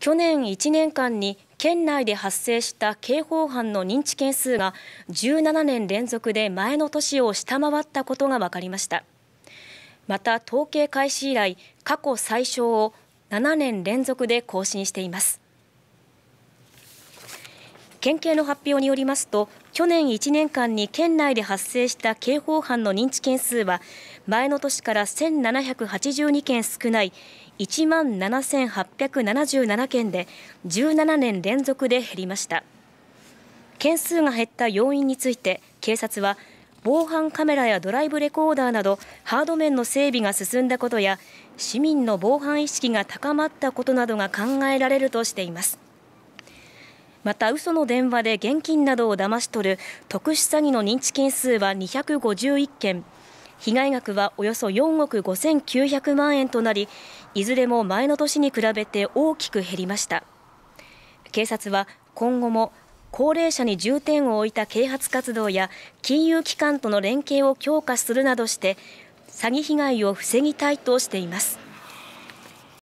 去年1年間に県内で発生した刑法犯の認知件数が17年連続で前の年を下回ったことが分かりましたまた統計開始以来過去最少を7年連続で更新しています県警の発表によりますと去年1年間に県内で発生した刑法犯の認知件数は前の年から1782件少ない1万7877件で17年連続で減りました件数が減った要因について警察は防犯カメラやドライブレコーダーなどハード面の整備が進んだことや市民の防犯意識が高まったことなどが考えられるとしていますまた嘘の電話で現金などを騙し取る特殊詐欺の認知件数は251件被害額はおよそ4億5900万円となりいずれも前の年に比べて大きく減りました警察は今後も高齢者に重点を置いた啓発活動や金融機関との連携を強化するなどして詐欺被害を防ぎたいとしています。